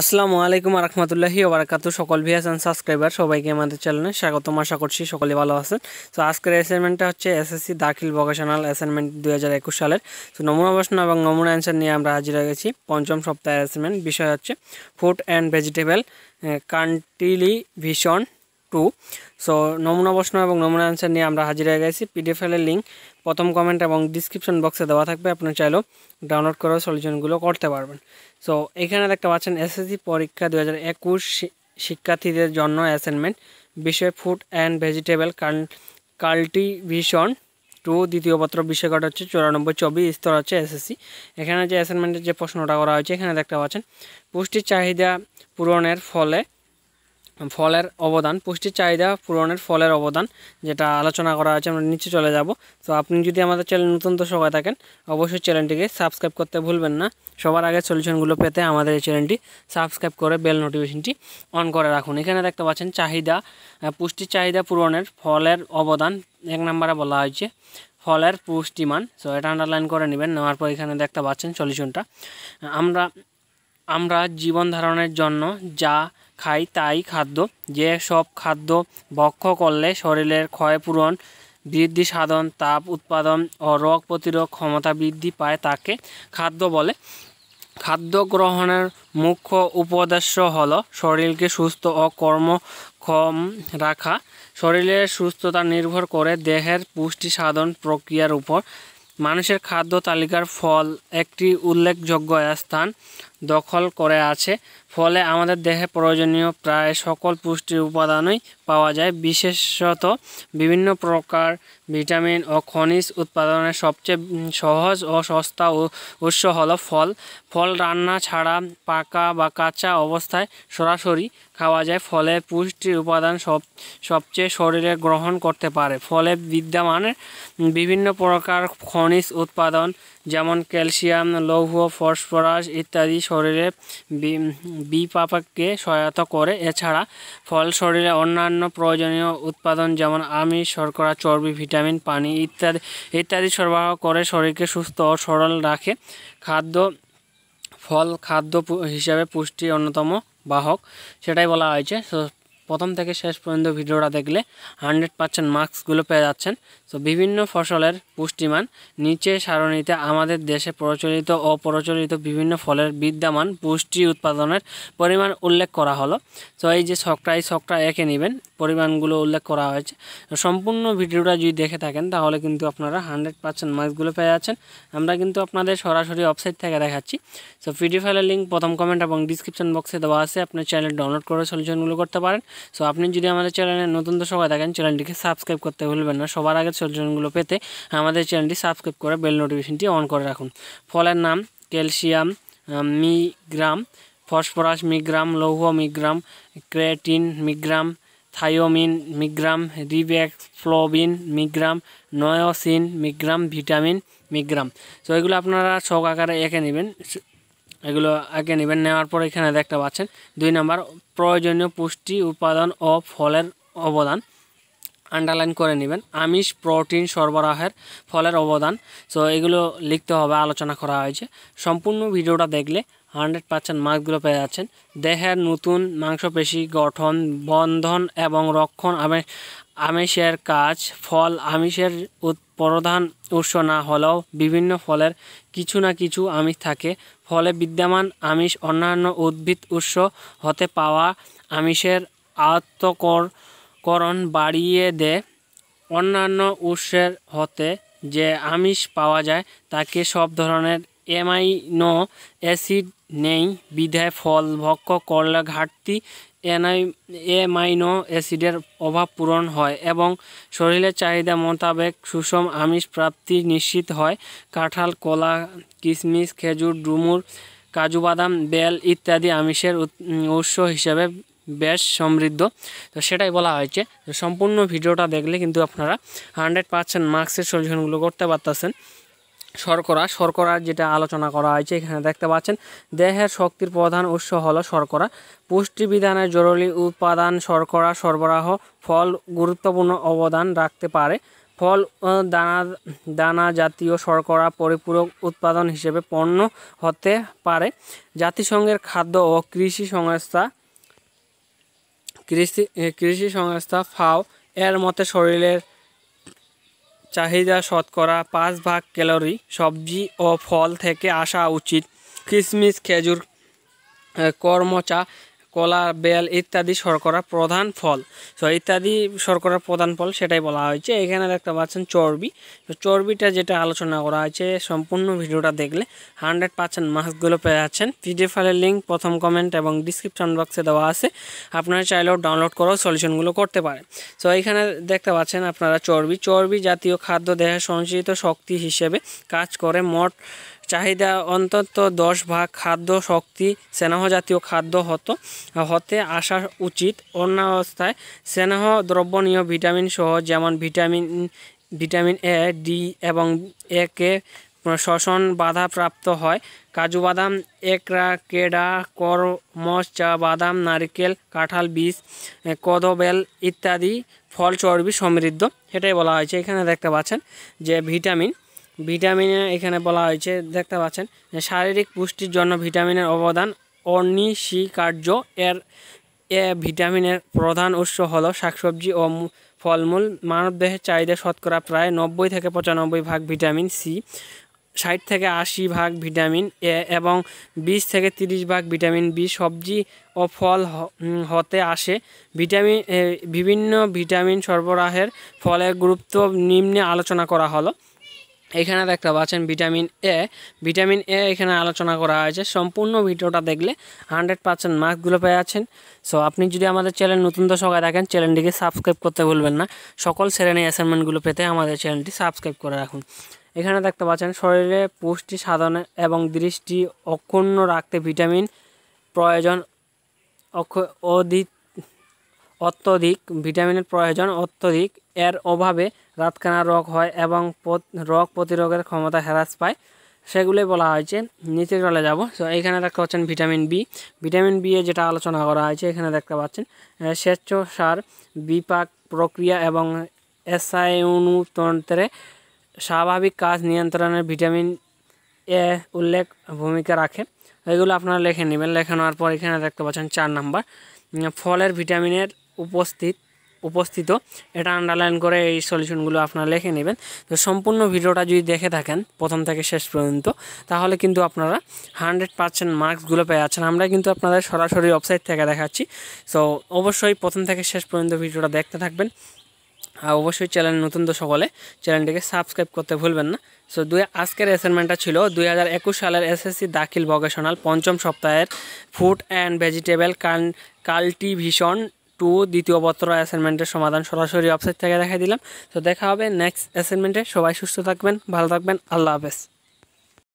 আসসালামু আলাইকুম রহমতুল্লাহি ওবরাকাত সকল ভিয়াসান সাবস্ক্রাইবার সবাইকে আমাদের চ্যানেলে স্বাগতম আশা করছি সকলে ভালো আছেন তো আজকের অ্যাসাইনমেন্টটা হচ্ছে এসএসসি দাখিল ভোকেশনাল অ্যাসাইনমেন্ট দু একুশ সালের সো নমুনা প্রশ্ন এবং নমুনা অ্যান্সার নিয়ে আমরা হাজির হয়ে গেছি পঞ্চম সপ্তাহের অ্যাসাইনমেন্ট বিষয় হচ্ছে food and vegetable cultivation two so নমুনা প্রশ্ন এবং নমুনা অ্যান্সার নিয়ে আমরা হাজির হয়ে গেছি পিডিএফএলের লিঙ্ক প্রথম কমেন্ট এবং ডিসক্রিপশন বক্সে দেওয়া থাকবে আপনার চাইলেও ডাউনলোড করে সলিউশনগুলো করতে পারবেন সো এখানে দেখতে পাচ্ছেন এসএসসি পরীক্ষা দু শিক্ষার্থীদের জন্য অ্যাসাইনমেন্ট বিষয় food and vegetable cultivation two দ্বিতীয় পত্র বিষয়কটা হচ্ছে চুরানব্বই চব্বিশ স্তর হচ্ছে এসএসসি এখানে যে অ্যাসাইনমেন্টের যে প্রশ্নটা করা হয়েছে এখানে দেখতে পাচ্ছেন পুষ্টির চাহিদা পূরণের ফলে ফলের অবদান পুষ্টির চাহিদা পূরণের ফলের অবদান যেটা আলোচনা করা হয়েছে আমরা নিচে চলে যাব তো আপনি যদি আমাদের চ্যানেল নতুন তো সবাই থাকেন অবশ্যই চ্যানেলটিকে সাবস্ক্রাইব করতে ভুলবেন না সবার আগে সলিউশনগুলো পেতে আমাদের এই চ্যানেলটি সাবস্ক্রাইব করে বেল নোটিফিকেশনটি অন করে রাখুন এখানে দেখতে পাচ্ছেন চাহিদা পুষ্টির চাহিদা পূরণের ফলের অবদান এক নম্বরে বলা হয়েছে ফলের পুষ্টিমান সো এটা আন্ডারলাইন করে নেবেন নেওয়ার পর এখানে দেখতে পাচ্ছেন সলিউশনটা আমরা আমরা জীবন ধারণের জন্য যা খাই তাই খাদ্য যে সব খাদ্য বক্ষ করলে শরীরের ক্ষয়পূরণ বৃদ্ধি সাধন তাপ উৎপাদন ও রোগ প্রতিরোধ ক্ষমতা বৃদ্ধি পায় তাকে খাদ্য বলে খাদ্য গ্রহণের মুখ্য উপদেশ্য হল শরীরকে সুস্থ ও কর্মক্ষম রাখা শরীরের সুস্থতা নির্ভর করে দেহের পুষ্টি সাধন প্রক্রিয়ার উপর মানুষের খাদ্য তালিকার ফল একটি উল্লেখযোগ্য স্থান দখল করে আছে ফলে আমাদের দেহে প্রয়োজনীয় প্রায় সকল পুষ্টির উপাদানই পাওয়া যায় বিশেষত বিভিন্ন প্রকার ভিটামিন ও খনিজ উৎপাদনের সবচেয়ে সহজ ও সস্তা উৎস হলো ফল ফল রান্না ছাড়া পাকা বা কাঁচা অবস্থায় সরাসরি খাওয়া যায় ফলে পুষ্টির উপাদান সব সবচেয়ে শরীরে গ্রহণ করতে পারে ফলে বিদ্যমানের বিভিন্ন প্রকার খনিজ উৎপাদন যেমন ক্যালসিয়াম লৌহ ফসফরাস ইত্যাদি শরীরে বি পাপাকে সহায়তা করে এছাড়া ফল শরীরে অন্যান্য প্রয়োজনীয় উৎপাদন যেমন আমিষ শর্করা চর্বি ভিটামিন পানি ইত্যাদি ইত্যাদি সরবরাহ করে শরীরকে সুস্থ ও সরল রাখে খাদ্য ফল খাদ্য হিসাবে পুষ্টি অন্যতম বাহক সেটাই বলা হয়েছে প্রথম থেকে শেষ পর্যন্ত ভিডিওটা দেখলে হান্ড্রেড পার্সেন্ট মার্কসগুলো পেয়ে যাচ্ছেন তো বিভিন্ন ফসলের পুষ্টিমান নিচে সারণিতে আমাদের দেশে প্রচলিত ও প্রচলিত বিভিন্ন ফলের বিদ্যমান পুষ্টি উৎপাদনের পরিমাণ উল্লেখ করা হলো তো এই যে ছকটা এই ছকটা একে নেবেন পরিমাণগুলো উল্লেখ করা হয়েছে সম্পূর্ণ ভিডিওটা যদি দেখে থাকেন তাহলে কিন্তু আপনারা হান্ড্রেড পার্সেন্ট মার্কসগুলো পেয়ে যাচ্ছেন আমরা কিন্তু আপনাদের সরাসরি ওয়েবসাইট থেকে দেখাচ্ছি সো ভিডিও ফাইলের লিঙ্ক প্রথম কমেন্ট এবং ডিসক্রিপশন বক্সে দেওয়া আছে আপনার চ্যানেল ডাউনলোড করে সলিউশনগুলো করতে পারেন সো আপনি যদি আমাদের চ্যানেলে নতুন তো সবাই থাকেন চ্যানেলটিকে সাবস্ক্রাইব করতে ভুলবেন না সবার আগে সজনগুলো পেতে আমাদের চ্যানেলটি সাবস্ক্রাইব করে বেল নোটিফিকেশনটি অন করে রাখুন ফলের নাম ক্যালসিয়াম মিগ্রাম ফসফরাস মিগ্রাম লৌহ মিগ্রাম ক্রেটিন মিগ্রাম থায়োমিন মিগ্রাম রিবেক্সফ্লোবিন মিগ্রাম নয়োসিন মিগ্রাম ভিটামিন মিগ্রাম সো এগুলো আপনারা শখ আকারে এঁকে নেবেন এগুলো আগে নেবেন নেওয়ার পর এখানে দেখতে পাচ্ছেন দুই নাম্বার প্রয়োজনীয় পুষ্টি উপাদান ও ফলের অবদান আন্ডারলাইন করে নেবেন আমিষ প্রোটিন সরবরাহের ফলের অবদান সো এগুলো লিখতে হবে আলোচনা করা হয়েছে সম্পূর্ণ ভিডিওটা দেখলে হান্ড্রেড পার্সেন্ট মার্কগুলো পেয়ে যাচ্ছেন দেহের নতুন মাংসপেশি গঠন বন্ধন এবং রক্ষণ আমিষের কাজ ফল আমিষের প্রধান উৎস না হলেও বিভিন্ন ফলের কিছু না কিছু আমিষ থাকে ফলে বিদ্যমান আমিষ অন্যান্য উদ্ভিদ উৎস হতে পাওয়া আমিষের আয়ত্তকর করণ বাড়িয়ে দেয় অন্যান্য উৎসের হতে যে আমিষ পাওয়া যায় তাকে সব ধরনের এমাইনো অ্যাসিড নেই বিধায় ফল ভক্ষ করলে ঘাটতি এনাই এমাইনো অ্যাসিডের অভাব পূরণ হয় এবং শরীরের চাহিদা মোতাবেক সুষম আমিষ প্রাপ্তি নিশ্চিত হয় কাঁঠাল কলা কিশমিশ খেজুর ডুমুর কাজু বাদাম বেল ইত্যাদি আমিষের উৎস হিসেবে ব্যাস সমৃদ্ধ তো সেটাই বলা হয়েছে সম্পূর্ণ ভিডিওটা দেখলে কিন্তু আপনারা হান্ড্রেড পার্সেন্ট মার্কসের সলিউশনগুলো করতে পারতেছেন শর্করা শর্করার যেটা আলোচনা করা হয়েছে এখানে দেখতে পাচ্ছেন দেহের শক্তির প্রধান উৎস হলো শর্করা পুষ্টিবিধানের জরুরি উপাদান শর্করা সরবরাহ ফল গুরুত্বপূর্ণ অবদান রাখতে পারে ফল দানা দানা জাতীয় শর্করা পরিপূরক উৎপাদন হিসেবে পণ্য হতে পারে জাতিসংঘের খাদ্য ও কৃষি সংস্থা কৃষি কৃষি সংস্থা ফাও এর মতে শরীরের চাহিদা শতকরা পাঁচ ভাগ ক্যালোরি সবজি ও ফল থেকে আসা উচিত কিশমিশ খেজুর কর্মচা কলা বেল ইত্যাদি শর্করা প্রধান ফল সো ইত্যাদি শর্করা প্রধান ফল সেটাই বলা হয়েছে এখানে দেখতে পাচ্ছেন চর্বি চর্বিটা যেটা আলোচনা করা হয়েছে সম্পূর্ণ ভিডিওটা দেখলে হান্ড্রেড পার্সেন্ট মাস্কগুলো পেয়ে যাচ্ছেন পিডিএফ ফাইলের লিঙ্ক প্রথম কমেন্ট এবং ডিসক্রিপশন বক্সে দেওয়া আছে আপনারা চাইলেও ডাউনলোড করেও সলিউশনগুলো করতে পারেন সো এখানে দেখতে পাচ্ছেন আপনারা চর্বি চর্বি জাতীয় খাদ্য দেহে সঞ্চিত শক্তি হিসেবে কাজ করে মোট চাহিদা অন্তত দশ ভাগ খাদ্য শক্তি স্নেহ জাতীয় খাদ্য হতো হতে আসা উচিত অন্য অবস্থায় স্নেহ দ্রবণীয় ভিটামিন সহ যেমন ভিটামিন ভিটামিন এ ডি এবং এ কে শ্বসন বাধাপ্রাপ্ত হয় কাজু বাদাম একরা কেডা করমস চা বাদাম নারিকেল কাঁঠাল বীজ কদবেল ইত্যাদি ফল চর্বি সমৃদ্ধ সেটাই বলা হয়েছে এখানে দেখতে পাচ্ছেন যে ভিটামিন ভিটামিন এখানে বলা হয়েছে দেখতে পাচ্ছেন শারীরিক পুষ্টির জন্য ভিটামিনের অবদান অনিশিকার্য এর এ ভিটামিনের প্রধান উৎস হল শাকসবজি ও ফলমূল মানবদেহের চাহিদা শতকরা প্রায় নব্বই থেকে পঁচানব্বই ভাগ ভিটামিন সি ষাট থেকে আশি ভাগ ভিটামিন এ এবং বিশ থেকে তিরিশ ভাগ ভিটামিন বি সবজি ও ফল হতে আসে ভিটামিন বিভিন্ন ভিটামিন সরবরাহের ফলের গুরুত্ব নিম্নে আলোচনা করা হলো এখানে দেখতে পাচ্ছেন ভিটামিন এ ভিটামিন এ এখানে আলোচনা করা হয়েছে সম্পূর্ণ ভিডিওটা দেখলে হান্ড্রেড পার্সেন্ট মার্কগুলো পেয়ে যাচ্ছেন সো আপনি যদি আমাদের চ্যানেল নতুন দর্শকায় দেখেন চ্যানেলটিকে সাবস্ক্রাইব করতে ভুলবেন না সকল শ্রেণী অ্যাসাইনমেন্টগুলো পেতে আমাদের চ্যানেলটি সাবস্ক্রাইব করে রাখুন এখানে দেখতে পাচ্ছেন শরীরে পুষ্টি সাধনে এবং দৃষ্টি অক্ষুণ্ণ রাখতে ভিটামিন প্রয়োজন অক্ষ অধিক অত্যধিক ভিটামিনের প্রয়োজন অত্যধিক এর অভাবে রাতখানা রোগ হয় এবং রোগ প্রতিরোধের ক্ষমতা হ্রাস পায় সেগুলোই বলা হয়েছে নিচে চলে যাব তো এখানে দেখতে পাচ্ছেন ভিটামিন বি ভিটামিন বি এ যেটা আলোচনা করা হয়েছে এখানে দেখতে পাচ্ছেন স্বেচ্ছ সার বিপাক প্রক্রিয়া এবং এসায়নুতন্ত্রে স্বাভাবিক কাজ নিয়ন্ত্রণের ভিটামিন এ উল্লেখ ভূমিকা রাখে এগুলো আপনারা লিখে নেবেন লেখানোর পর এখানে দেখতে পাচ্ছেন চার নাম্বার ফলের ভিটামিনের উপস্থিত উপস্থিত এটা আন্ডারলাইন করে এই সলিউশনগুলো আপনারা লিখে নেবেন তো সম্পূর্ণ ভিডিওটা যদি দেখে থাকেন প্রথম থেকে শেষ পর্যন্ত তাহলে কিন্তু আপনারা হান্ড্রেড পার্সেন্ট মার্কসগুলো পেয়ে যাচ্ছেন আমরা কিন্তু আপনাদের সরাসরি ওয়েবসাইট থেকে দেখাচ্ছি সো অবশ্যই প্রথম থেকে শেষ পর্যন্ত ভিডিওটা দেখতে থাকবেন আর অবশ্যই চ্যানেল নতুন তো সকলে চ্যানেলটিকে সাবস্ক্রাইব করতে ভুলবেন না সো দুই আজকের অ্যাসাইনমেন্টটা ছিল দুই সালের এসএসসি দাখিল ভকেশনাল পঞ্চম সপ্তাহের ফুড অ্যান্ড ভেজিটেবল কান কাল্টিভিশন টু দ্বিতীয় পত্র অ্যাসাইনমেন্টের সমাধান সরাসরি ওয়েবসাইট থেকে দেখাই দিলাম তো দেখা হবে নেক্সট অ্যাসাইনমেন্টে সবাই সুস্থ থাকবেন ভালো থাকবেন আল্লাহ হাফেজ